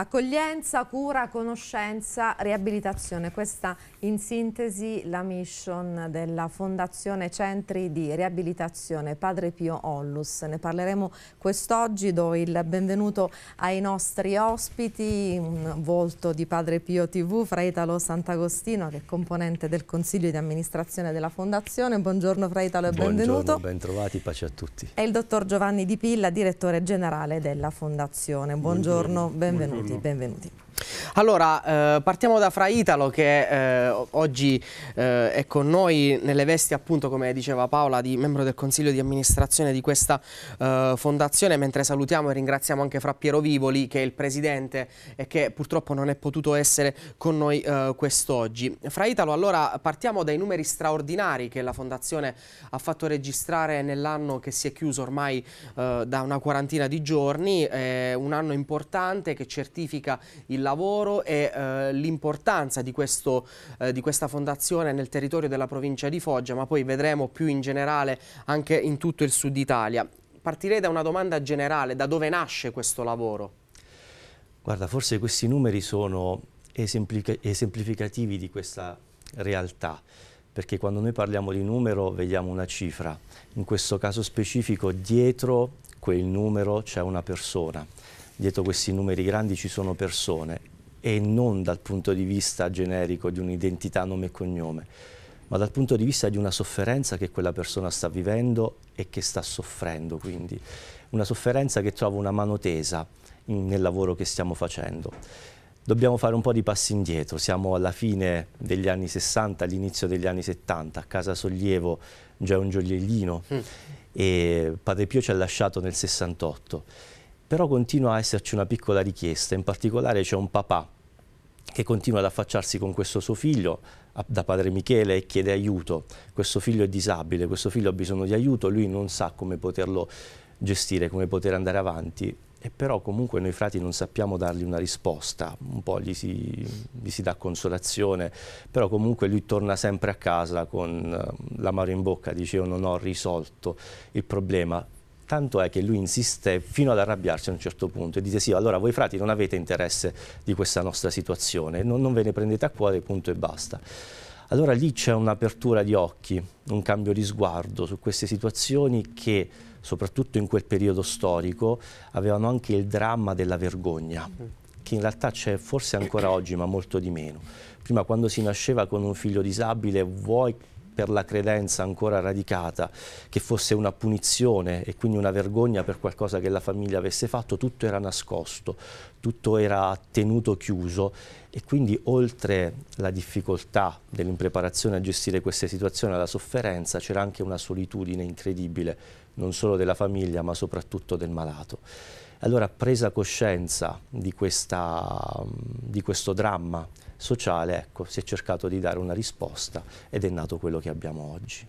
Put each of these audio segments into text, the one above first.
Accoglienza, cura, conoscenza, riabilitazione. Questa in sintesi la mission della Fondazione Centri di Riabilitazione Padre Pio Ollus. Ne parleremo quest'oggi, do il benvenuto ai nostri ospiti, un volto di Padre Pio TV, Fra Italo Sant'Agostino che è componente del Consiglio di Amministrazione della Fondazione. Buongiorno Fra Italo e Buongiorno, benvenuto. ben trovati, pace a tutti. E il dottor Giovanni Di Pilla, direttore generale della Fondazione. Buongiorno, Buongiorno. benvenuto benvenuti. benvenuti. Allora, eh, partiamo da Fra Italo che eh, oggi eh, è con noi nelle vesti appunto, come diceva Paola, di membro del consiglio di amministrazione di questa eh, fondazione, mentre salutiamo e ringraziamo anche Fra Piero Vivoli che è il presidente e che purtroppo non è potuto essere con noi eh, quest'oggi. Fra Italo, allora partiamo dai numeri straordinari che la fondazione ha fatto registrare nell'anno che si è chiuso ormai eh, da una quarantina di giorni, un anno importante che certifica il lavoro e eh, l'importanza di, eh, di, questa fondazione nel territorio della provincia di Foggia, ma poi vedremo più in generale anche in tutto il sud Italia. Partirei da una domanda generale, da dove nasce questo lavoro? Guarda, forse questi numeri sono esemplificativi di questa realtà perché quando noi parliamo di numero vediamo una cifra, in questo caso specifico dietro quel numero c'è una persona, dietro questi numeri grandi ci sono persone e non dal punto di vista generico di un'identità nome e cognome, ma dal punto di vista di una sofferenza che quella persona sta vivendo e che sta soffrendo quindi. Una sofferenza che trova una mano tesa in, nel lavoro che stiamo facendo. Dobbiamo fare un po' di passi indietro, siamo alla fine degli anni 60, all'inizio degli anni 70, a Casa Sollievo c'è un gioiellino mm. e Padre Pio ci ha lasciato nel 68 però continua a esserci una piccola richiesta, in particolare c'è un papà che continua ad affacciarsi con questo suo figlio da padre Michele e chiede aiuto, questo figlio è disabile, questo figlio ha bisogno di aiuto, lui non sa come poterlo gestire, come poter andare avanti e però comunque noi frati non sappiamo dargli una risposta, un po' gli si, gli si dà consolazione, però comunque lui torna sempre a casa con eh, l'amaro in bocca, dice io non ho risolto il problema, tanto è che lui insiste fino ad arrabbiarsi a un certo punto e dice sì, allora voi frati non avete interesse di questa nostra situazione, non, non ve ne prendete a cuore, punto e basta. Allora lì c'è un'apertura di occhi, un cambio di sguardo su queste situazioni che soprattutto in quel periodo storico avevano anche il dramma della vergogna, che in realtà c'è forse ancora oggi ma molto di meno. Prima quando si nasceva con un figlio disabile vuoi per la credenza ancora radicata, che fosse una punizione e quindi una vergogna per qualcosa che la famiglia avesse fatto, tutto era nascosto, tutto era tenuto chiuso e quindi oltre la difficoltà dell'impreparazione a gestire queste situazioni, alla sofferenza, c'era anche una solitudine incredibile, non solo della famiglia ma soprattutto del malato. Allora presa coscienza di, questa, di questo dramma, sociale, ecco, si è cercato di dare una risposta ed è nato quello che abbiamo oggi.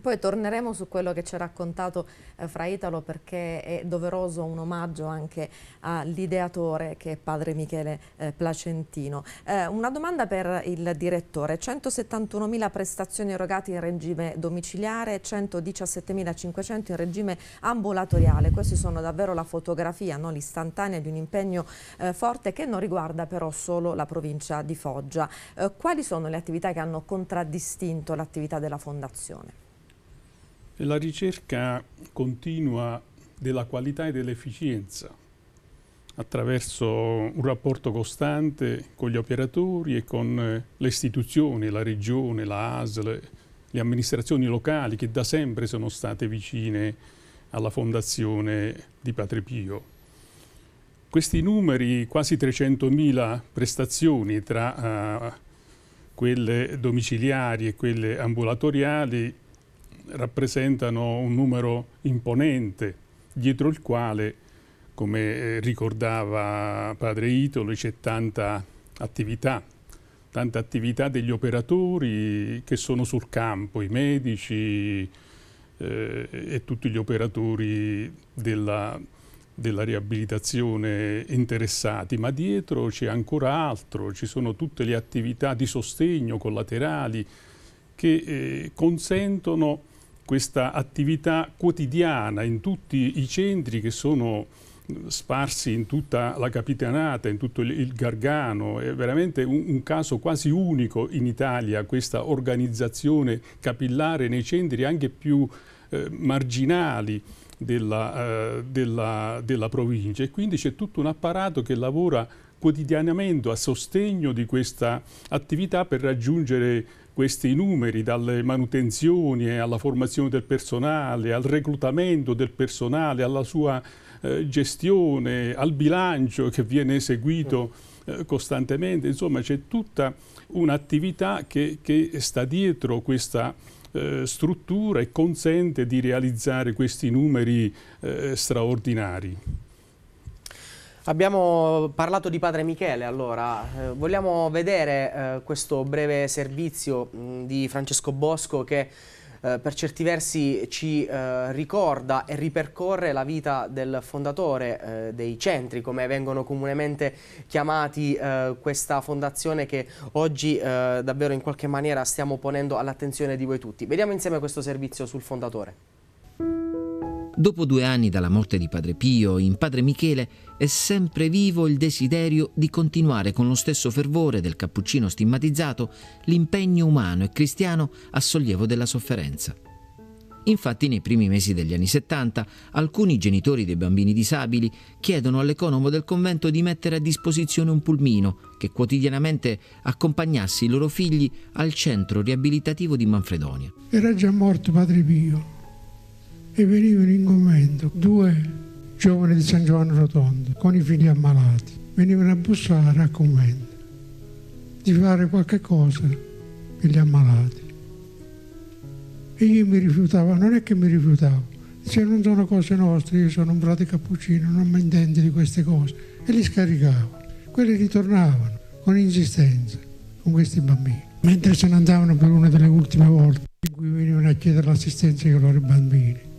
Poi torneremo su quello che ci ha raccontato eh, Fra Italo perché è doveroso un omaggio anche all'ideatore che è padre Michele eh, Placentino. Eh, una domanda per il direttore. 171.000 prestazioni erogate in regime domiciliare, 117.500 in regime ambulatoriale. Queste sono davvero la fotografia, no? l'istantanea di un impegno eh, forte che non riguarda però solo la provincia di Foggia. Eh, quali sono le attività che hanno contraddistinto l'attività della Fondazione? la ricerca continua della qualità e dell'efficienza attraverso un rapporto costante con gli operatori e con eh, le istituzioni, la regione, la ASL, le amministrazioni locali che da sempre sono state vicine alla fondazione di Padre Pio. Questi numeri, quasi 300.000 prestazioni tra uh, quelle domiciliari e quelle ambulatoriali, rappresentano un numero imponente, dietro il quale, come eh, ricordava padre Itoli, c'è tanta attività, tanta attività degli operatori che sono sul campo, i medici eh, e tutti gli operatori della, della riabilitazione interessati, ma dietro c'è ancora altro, ci sono tutte le attività di sostegno collaterali che eh, consentono questa attività quotidiana in tutti i centri che sono eh, sparsi in tutta la Capitanata, in tutto il Gargano, è veramente un, un, caso quasi unico in Italia questa organizzazione capillare nei centri anche più eh, marginali della, eh, della, della provincia e quindi c'è tutto un apparato che lavora quotidianamente a sostegno di questa attività per raggiungere questi numeri, dalle manutenzioni alla formazione del personale, al reclutamento del personale, alla sua eh, gestione, al bilancio che viene eseguito mm. eh, costantemente. Insomma c'è tutta un'attività che, che, sta dietro questa eh, struttura e consente di realizzare questi numeri eh, straordinari. Abbiamo parlato di Padre Michele, allora eh, vogliamo vedere eh, questo breve servizio mh, mm, di Francesco Bosco che eh, per certi versi ci eh, ricorda e ripercorre la vita del fondatore eh, dei centri, come vengono comunemente chiamati eh, questa fondazione che oggi davvero in qualche maniera stiamo ponendo all'attenzione di voi tutti. Vediamo insieme questo servizio sul fondatore. Dopo due anni dalla morte di Padre Pio, in Padre Michele è sempre vivo il desiderio di continuare con lo stesso fervore del cappuccino stigmatizzato l'impegno umano e cristiano a sollievo della sofferenza. Infatti nei primi mesi degli anni 70 alcuni genitori dei bambini disabili chiedono all'economo del convento di mettere a disposizione un pulmino che quotidianamente accompagnasse i loro figli al centro riabilitativo di Manfredonia. Era già morto Padre Pio e venivano in convento due giovani di San Giovanni Rotondo con i figli ammalati, venivano a bussare al convento di fare qualche cosa per gli ammalati. E io mi rifiutavo, non è che mi rifiutavo, dicevo non sono cose nostre, io sono un frate cappuccino, non mi intendo di queste cose. E li scaricavo. Quelli ritornavano con insistenza con questi bambini. Mentre se ne andavano per una delle ultime volte in cui venivano a chiedere l'assistenza ai loro bambini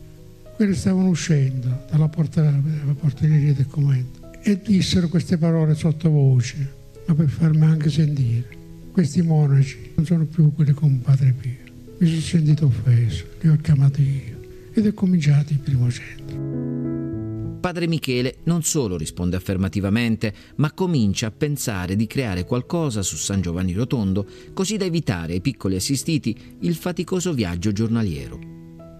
quelli stavano uscendo dalla, porta, dalla portineria del comando e dissero queste parole sottovoce, ma per farmi anche sentire. Questi monaci non sono più quelli con Padre Pio. Mi sono sentito offeso, li ho chiamati io ed è cominciato il primo centro. Padre Michele non solo risponde affermativamente, ma comincia a pensare di creare qualcosa su San Giovanni Rotondo, così da evitare ai piccoli assistiti il faticoso viaggio giornaliero.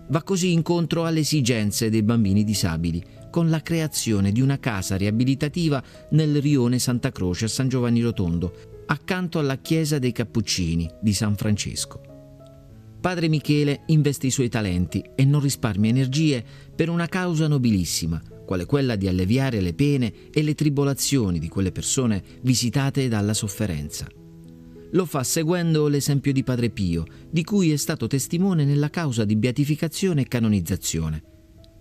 Va così incontro alle esigenze dei bambini disabili, con la creazione di una casa riabilitativa nel rione Santa Croce a San Giovanni Rotondo, accanto alla chiesa dei Cappuccini di San Francesco. Padre Michele investe i suoi talenti e non risparmia energie per una causa nobilissima, quale quella di alleviare le pene e le tribolazioni di quelle persone visitate dalla sofferenza. Lo fa seguendo l'esempio di Padre Pio, di cui è stato testimone nella causa di beatificazione e canonizzazione.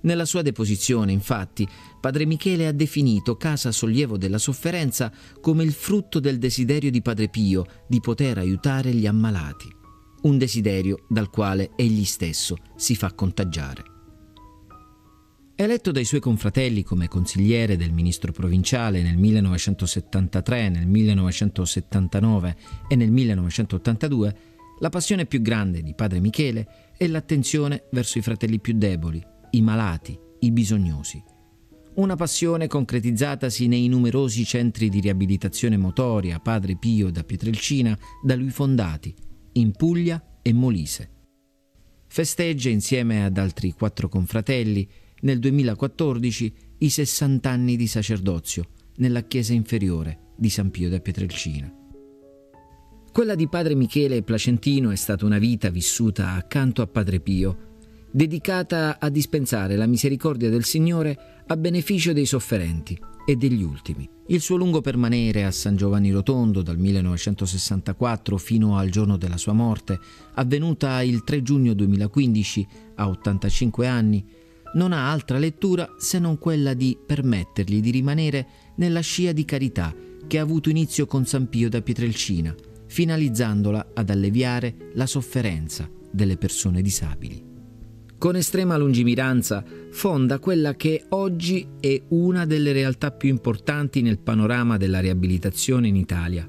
Nella sua deposizione, infatti, Padre Michele ha definito Casa Sollievo della Sofferenza come il frutto del desiderio di Padre Pio di poter aiutare gli ammalati. Un desiderio dal quale egli stesso si fa contagiare. Eletto dai suoi confratelli come consigliere del ministro provinciale nel 1973, nel 1979 e nel 1982, la passione più grande di padre Michele è l'attenzione verso i fratelli più deboli, i malati, i bisognosi. Una passione concretizzatasi nei numerosi centri di riabilitazione motoria Padre Pio da Pietrelcina, da lui fondati, in Puglia e Molise. Festeggia insieme ad altri quattro confratelli nel 2014 i 60 anni di sacerdozio nella chiesa inferiore di San Pio da Pietrelcina. Quella di padre Michele Placentino è stata una vita vissuta accanto a padre Pio, dedicata a dispensare la misericordia del Signore a beneficio dei sofferenti e degli ultimi. Il suo lungo permanere a San Giovanni Rotondo dal 1964 fino al giorno della sua morte, avvenuta il 3 giugno 2015 a 85 anni, non ha altra lettura se non quella di permettergli di rimanere nella scia di carità che ha avuto inizio con San Pio da Pietrelcina, finalizzandola ad alleviare la sofferenza delle persone disabili. Con estrema lungimiranza fonda quella che oggi è una delle realtà più importanti nel panorama della riabilitazione in Italia.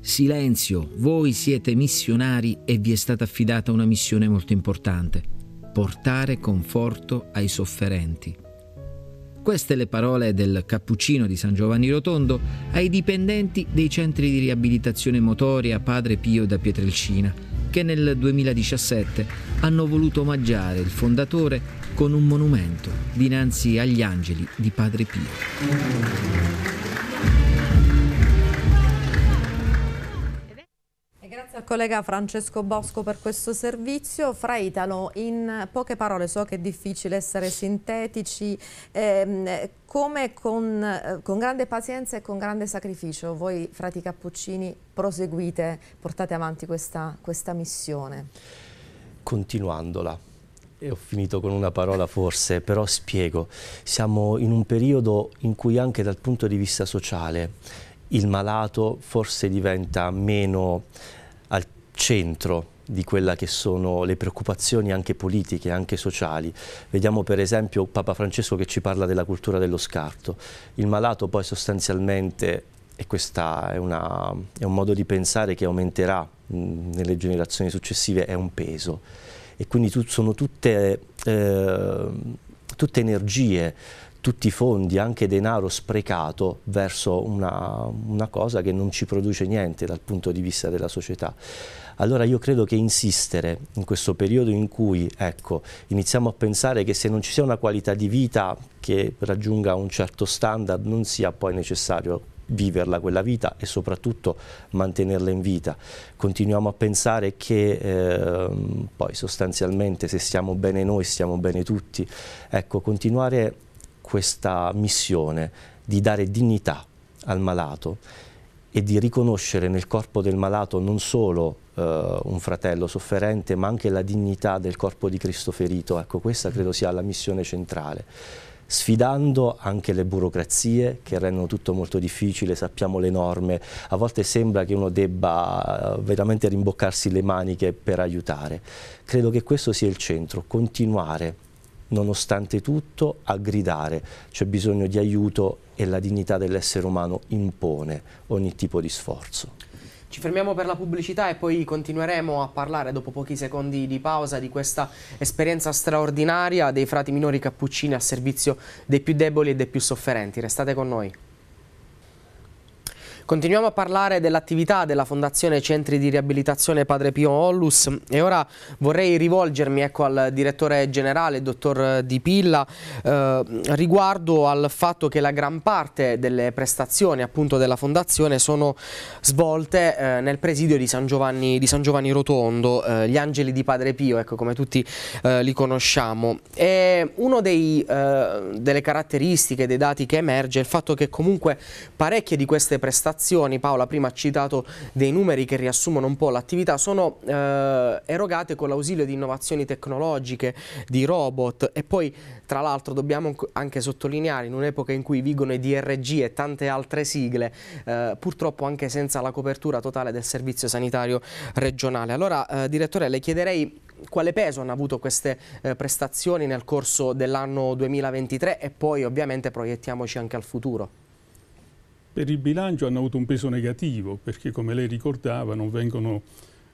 Silenzio, voi siete missionari e vi è stata affidata una missione molto importante portare conforto ai sofferenti. Queste le parole del Cappuccino di San Giovanni Rotondo ai dipendenti dei centri di riabilitazione motoria Padre Pio da Pietrelcina, che nel 2017 hanno voluto omaggiare il fondatore con un monumento dinanzi agli angeli di Padre Pio. al collega Francesco Bosco per questo servizio. Fra Italo, in poche parole, so che è difficile essere sintetici, ehm, come con, eh, con, grande pazienza e con grande sacrificio voi, frati Cappuccini, proseguite, portate avanti questa, questa missione? Continuandola. E ho finito con una parola forse, però spiego. Siamo in un periodo in cui anche dal punto di vista sociale il malato forse diventa meno al centro di quelle che sono le preoccupazioni anche politiche, anche sociali. Vediamo per esempio Papa Francesco che ci parla della cultura dello scarto. Il malato poi sostanzialmente, e questo è, è un modo di pensare che aumenterà mh, nelle generazioni successive, è un peso. E quindi tu, sono tutte, eh, tutte energie tutti i fondi, anche denaro sprecato verso una, una cosa che non ci produce niente dal punto di vista della società. Allora io credo che insistere in questo periodo in cui ecco, iniziamo a pensare che se non ci sia una qualità di vita che raggiunga un certo standard non sia poi necessario viverla quella vita e soprattutto mantenerla in vita. Continuiamo a pensare che eh, poi sostanzialmente se stiamo bene noi stiamo bene tutti. Ecco, continuare questa missione di dare dignità al malato e di riconoscere nel corpo del malato non solo eh, un fratello sofferente, ma anche la dignità del corpo di Cristo ferito. Ecco, questa credo sia la missione centrale. Sfidando anche le burocrazie che rendono tutto molto difficile, sappiamo le norme, a volte sembra che uno debba eh, veramente rimboccarsi le maniche per aiutare. Credo che questo sia il centro, continuare nonostante tutto, a gridare. C'è bisogno di aiuto e la dignità dell'essere umano impone ogni tipo di sforzo. Ci fermiamo per la pubblicità e poi continueremo a parlare dopo pochi secondi di pausa di questa esperienza straordinaria dei frati minori cappuccini a servizio dei più deboli e dei più sofferenti. Restate con noi. Continuiamo a parlare dell'attività della Fondazione Centri di Riabilitazione Padre Pio Ollus e ora vorrei rivolgermi ecco, al direttore generale, dottor Di Pilla, eh, riguardo al fatto che la gran parte delle prestazioni appunto, della Fondazione sono svolte eh, nel presidio di San Giovanni, di San Giovanni Rotondo, eh, gli angeli di Padre Pio, ecco, come tutti eh, li conosciamo. E uno dei, eh, delle caratteristiche, dei dati che emerge è il fatto che comunque parecchie di queste prestazioni prestazioni, Paola prima ha citato dei numeri che riassumono un po' l'attività, sono eh, erogate con l'ausilio di innovazioni tecnologiche, di robot e poi tra l'altro dobbiamo anche sottolineare in un'epoca in cui vigono i DRG e tante altre sigle, eh, purtroppo anche senza la copertura totale del servizio sanitario regionale. Allora eh, direttore le chiederei quale peso hanno avuto queste eh, prestazioni nel corso dell'anno 2023 e poi ovviamente proiettiamoci anche al futuro per il bilancio hanno avuto un peso negativo perché come lei ricordava non vengono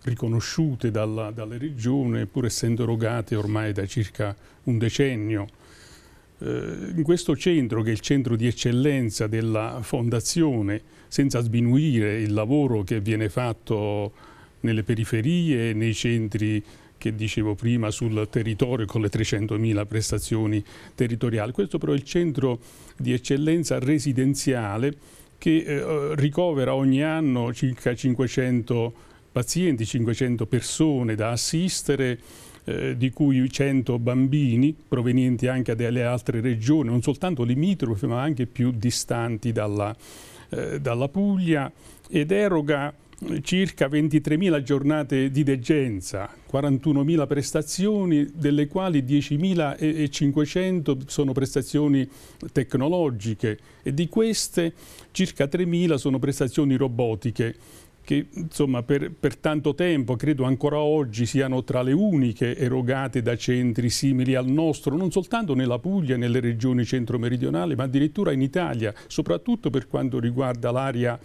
riconosciute dalla, dalle regioni pur essendo erogate ormai da circa un decennio. Eh, in questo centro, che è il centro di eccellenza della fondazione, senza sminuire il lavoro che viene fatto nelle periferie, nei centri che dicevo prima sul territorio con le 300.000 prestazioni territoriali. Questo però è il centro di eccellenza residenziale che eh, ricovera ogni anno circa 500 pazienti, 500 persone da assistere, eh, di cui 100 bambini provenienti anche dalle altre regioni, non soltanto limitrofe ma anche più distanti dalla, eh, dalla Puglia ed eroga circa 23.000 giornate di degenza, 41.000 prestazioni, delle quali 10.500 sono prestazioni tecnologiche e di queste circa 3.000 sono prestazioni robotiche che insomma, per, per, tanto tempo, credo ancora oggi, siano tra le uniche erogate da centri simili al nostro, non soltanto nella Puglia, e nelle regioni centro-meridionali, ma addirittura in Italia, soprattutto per quanto riguarda l'area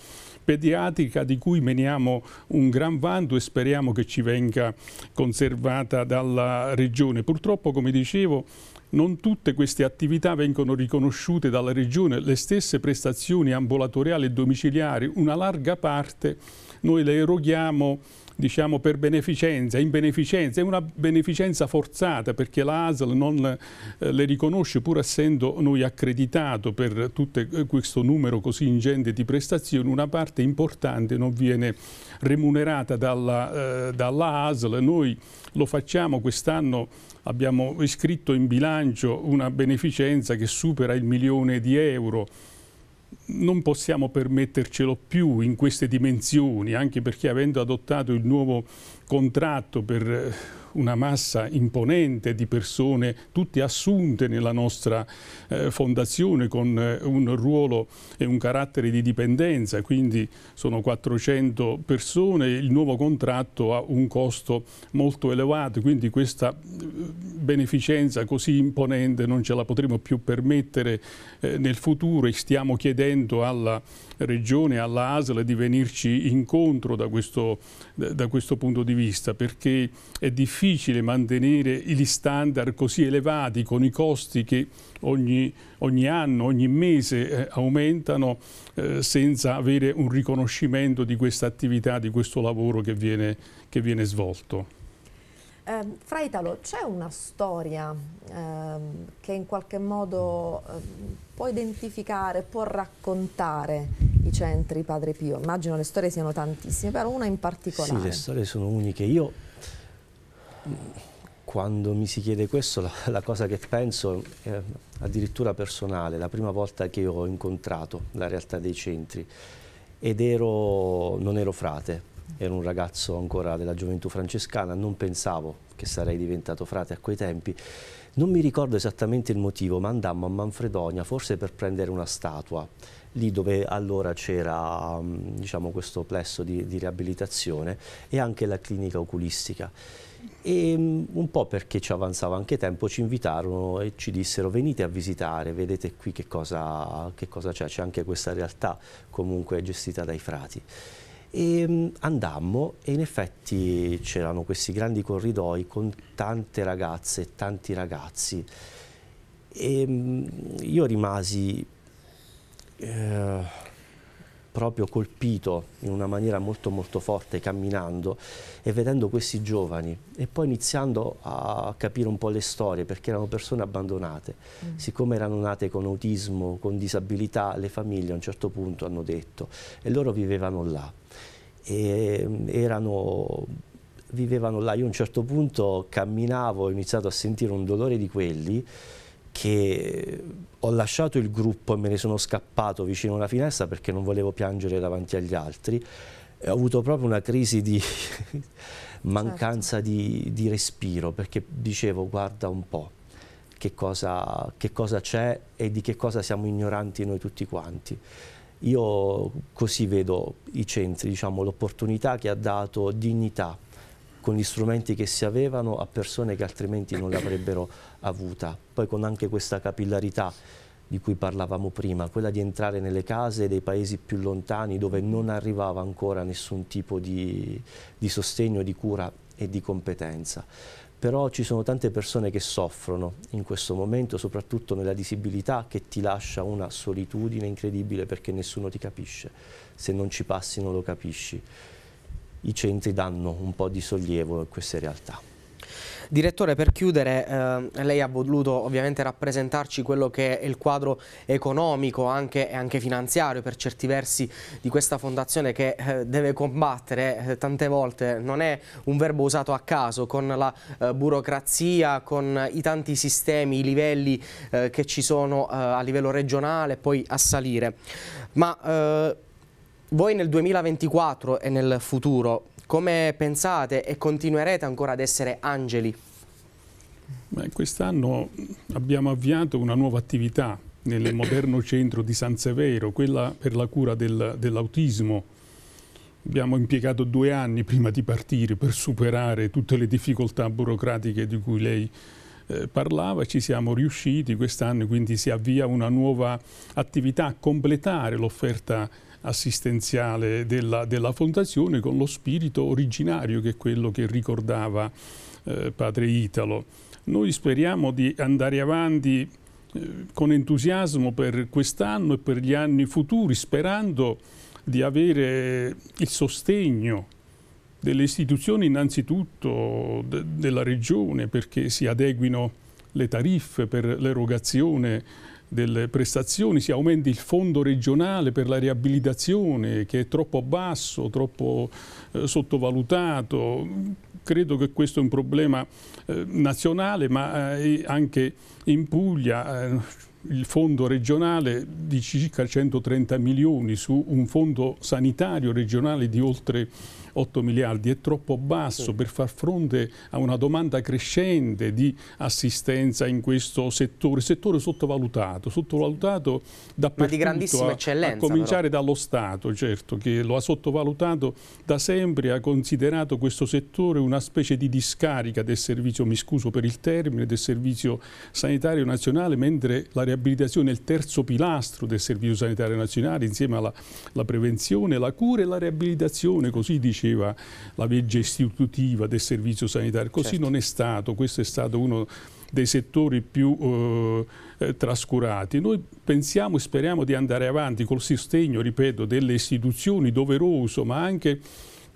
pediatrica di cui meniamo un gran vanto e speriamo che ci venga conservata dalla Regione. Purtroppo, come dicevo, non tutte queste attività vengono riconosciute dalla Regione, le stesse prestazioni ambulatoriali e domiciliari, una larga parte noi le eroghiamo diciamo, per beneficenza, in beneficenza, è una beneficenza forzata perché la ASL non eh, le riconosce pur essendo noi accreditato per tutto eh, questo numero così ingente di prestazioni, una parte importante non viene remunerata dalla, eh, dalla ASL, noi lo facciamo quest'anno abbiamo iscritto in bilancio una beneficenza che supera il milione di euro non possiamo permettercelo più in queste dimensioni, anche perché avendo adottato il nuovo contratto per eh, una massa imponente di persone, tutte assunte nella nostra eh, fondazione con eh, un ruolo e un carattere di dipendenza, quindi sono 400 persone, il nuovo contratto ha un costo molto elevato, quindi questa eh, beneficenza così imponente non ce la potremo più permettere eh, nel futuro e stiamo chiedendo alla Regione, alla ASL di venirci incontro da questo da questo punto di vista perché è difficile mantenere gli standard così elevati con i costi che ogni, ogni anno, ogni mese eh, aumentano eh, senza avere un riconoscimento di questa attività, di questo lavoro che viene, che viene svolto. Eh, fra Italo, c'è una storia ehm, che in qualche modo ehm, può identificare, può raccontare i centri Padre Pio? Immagino le storie siano tantissime, però una in particolare. Sì, le storie sono uniche. Io, mm, quando mi si chiede questo, la, la cosa che penso è addirittura personale. La prima volta che io ho incontrato la realtà dei centri ed ero, non ero frate, ero un ragazzo ancora della gioventù francescana, non pensavo che sarei diventato frate a quei tempi. Non mi ricordo esattamente il motivo, ma andammo a Manfredonia forse per prendere una statua lì dove allora c'era mm, diciamo, questo plesso di, di riabilitazione e anche la clinica oculistica e mm, un po' perché ci avanzava anche tempo ci invitarono e ci dissero venite a visitare, vedete qui che cosa c'è, c'è anche questa realtà comunque gestita dai frati. E mm, andammo e in effetti c'erano questi grandi corridoi con tante ragazze e tanti ragazzi e io rimasi eh, proprio colpito in una maniera molto molto forte camminando e vedendo questi giovani e poi iniziando a capire un po' le storie perché erano persone abbandonate mm. siccome erano nate con autismo con disabilità le famiglie a un certo punto hanno detto e loro vivevano là e mm, erano vivevano là io a un certo punto camminavo ho iniziato a sentire un dolore di quelli che eh, ho lasciato il gruppo e me ne sono scappato vicino a una finestra perché non volevo piangere davanti agli altri. E ho avuto proprio una crisi di mancanza certo. di, di, respiro perché dicevo guarda un po' che cosa c'è e di che cosa siamo ignoranti noi tutti quanti. Io così vedo i centri, diciamo, l'opportunità che ha dato dignità con gli strumenti che si avevano a persone che altrimenti non l'avrebbero avuta. Poi con anche questa capillarità di cui parlavamo prima, quella di entrare nelle case dei paesi più lontani dove non arrivava ancora nessun tipo di, di, sostegno, di cura e di competenza. Però ci sono tante persone che soffrono in questo momento, soprattutto nella disabilità, che ti lascia una solitudine incredibile perché nessuno ti capisce. Se non ci passi non lo capisci i centri danno un po' di sollievo a queste realtà. Direttore, per chiudere, eh, lei ha voluto ovviamente rappresentarci quello che è il quadro economico anche, e anche finanziario per certi versi di questa fondazione che eh, deve combattere eh, tante volte, non è un verbo usato a caso, con la eh, burocrazia, con i tanti sistemi, i livelli eh, che ci sono eh, a livello regionale poi a salire. Ma voi nel 2024 e nel futuro come pensate e continuerete ancora ad essere angeli? Quest'anno abbiamo avviato una nuova attività nel moderno centro di San Severo, quella per la cura del, dell'autismo. Abbiamo impiegato due anni prima di partire per superare tutte le difficoltà burocratiche di cui lei eh, parlava, ci siamo riusciti quest'anno, quindi si avvia una nuova attività a completare l'offerta assistenziale della, della fondazione con lo spirito originario che è quello che ricordava eh, padre Italo. Noi speriamo di andare avanti eh, con entusiasmo per quest'anno e per gli anni futuri, sperando di avere il sostegno delle istituzioni innanzitutto de della regione perché si adeguino le tariffe per l'erogazione delle prestazioni, si aumenti il fondo regionale per la riabilitazione che è troppo basso, troppo eh, sottovalutato. Credo che questo è un problema eh, nazionale, ma eh, anche in Puglia eh, il fondo regionale di circa 130 milioni su un fondo sanitario regionale di oltre 8 miliardi è troppo basso sì. per far fronte a una domanda crescente di assistenza in questo settore, settore sottovalutato, sottovalutato da Ma di grandissima a, eccellenza. A cominciare però. dallo Stato, certo, che lo ha sottovalutato da sempre, ha considerato questo settore una specie di discarica del servizio, mi scuso per il termine, del servizio sanitario nazionale, mentre la riabilitazione è il terzo pilastro del servizio sanitario nazionale insieme alla prevenzione, la cura e la riabilitazione, così dice diceva la legge istitutiva del servizio sanitario, così certo. non è stato, questo è stato uno dei settori più eh, eh trascurati. Noi pensiamo e speriamo di andare avanti col sostegno, ripeto, delle istituzioni doveroso, ma anche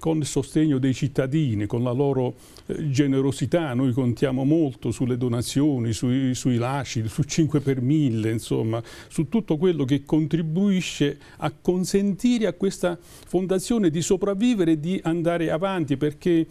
con il sostegno dei cittadini, con la loro eh, generosità, noi contiamo molto sulle donazioni, sui, sui lasci, su 5 per 1000, insomma, su tutto quello che contribuisce a consentire a questa fondazione di sopravvivere e di andare avanti perché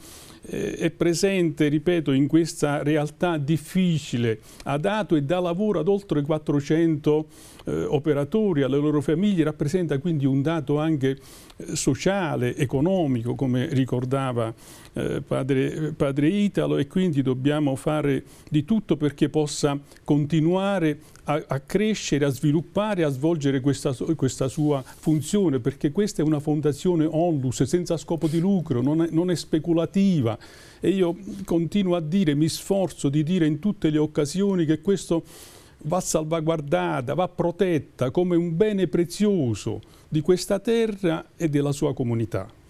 eh, è presente, ripeto, in questa realtà difficile, ha dato e dà lavoro ad oltre 400 eh, operatori, alle loro famiglie, rappresenta quindi un dato anche eh, sociale, economico, come ricordava eh, padre, padre Italo e quindi dobbiamo fare di tutto perché possa continuare a, a crescere, a sviluppare, a svolgere questa, questa, sua funzione, perché questa è una fondazione onlus senza scopo di lucro, non è, non è speculativa e io continuo a dire, mi sforzo di dire in tutte le occasioni che questo va salvaguardata, va protetta come un bene prezioso di questa terra e della sua comunità.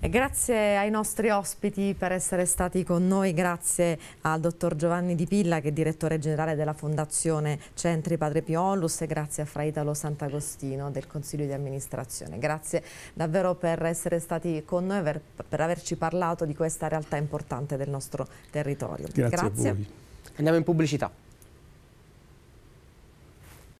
grazie ai nostri ospiti per essere stati con noi, grazie al dottor Giovanni Di Pilla che è direttore generale della Fondazione Centri Padre Pio e grazie a Fra Italo Sant'Agostino del Consiglio di Amministrazione. Grazie davvero per essere stati con noi, e per averci parlato di questa realtà importante del nostro territorio. Grazie, grazie. Andiamo in pubblicità.